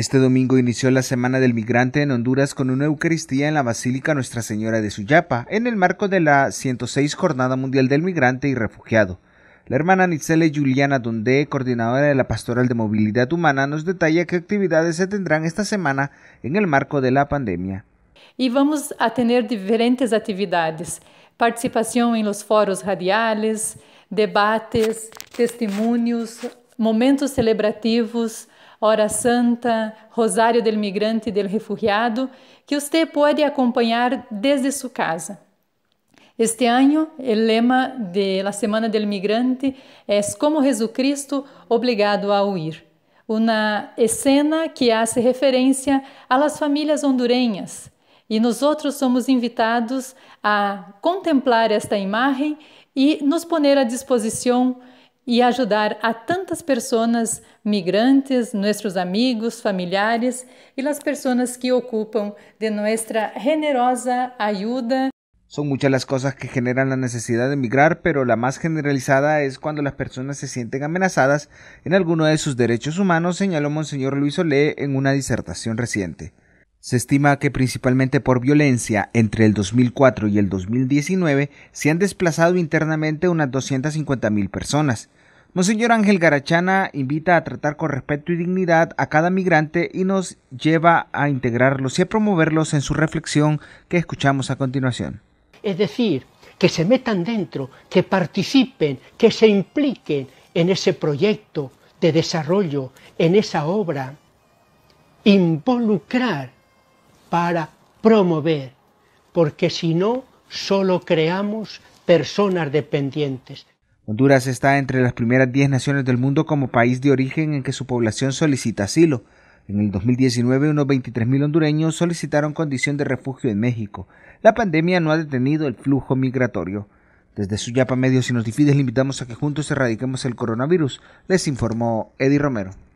Este domingo inició la Semana del Migrante en Honduras con una Eucaristía en la Basílica Nuestra Señora de Suyapa, en el marco de la 106 Jornada Mundial del Migrante y Refugiado. La hermana Nitzele Juliana Dondé, coordinadora de la Pastoral de Movilidad Humana, nos detalla qué actividades se tendrán esta semana en el marco de la pandemia. Y vamos a tener diferentes actividades, participación en los foros radiales, debates, testimonios, momentos celebrativos, Hora Santa, Rosário del Migrante e del Refugiado, que você pode acompanhar desde sua casa. Este ano, o lema da Semana del Migrante é Como Cristo Obrigado a Huir, uma cena que faz referência às famílias hondurenhas. E nós outros somos invitados a contemplar esta imagem e nos pôr à disposição Y e ayudar a tantas personas, migrantes, nuestros amigos, familiares y e las personas que ocupan de nuestra generosa ayuda. Son muchas las cosas que generan la necesidad de emigrar, pero la más generalizada es cuando las personas se sienten amenazadas en alguno de sus derechos humanos, señaló Monseñor Luis Olé en una disertación reciente. Se estima que principalmente por violencia, entre el 2004 y el 2019 se han desplazado internamente unas 250.000 personas. Monseñor Ángel Garachana invita a tratar con respeto y dignidad a cada migrante y nos lleva a integrarlos y a promoverlos en su reflexión que escuchamos a continuación. Es decir, que se metan dentro, que participen, que se impliquen en ese proyecto de desarrollo, en esa obra. Involucrar para promover, porque si no, solo creamos personas dependientes. Honduras está entre las primeras 10 naciones del mundo como país de origen en que su población solicita asilo. En el 2019, unos 23.000 hondureños solicitaron condición de refugio en México. La pandemia no ha detenido el flujo migratorio. Desde su Yapa Medios y nos le invitamos a que juntos erradiquemos el coronavirus, les informó Eddie Romero.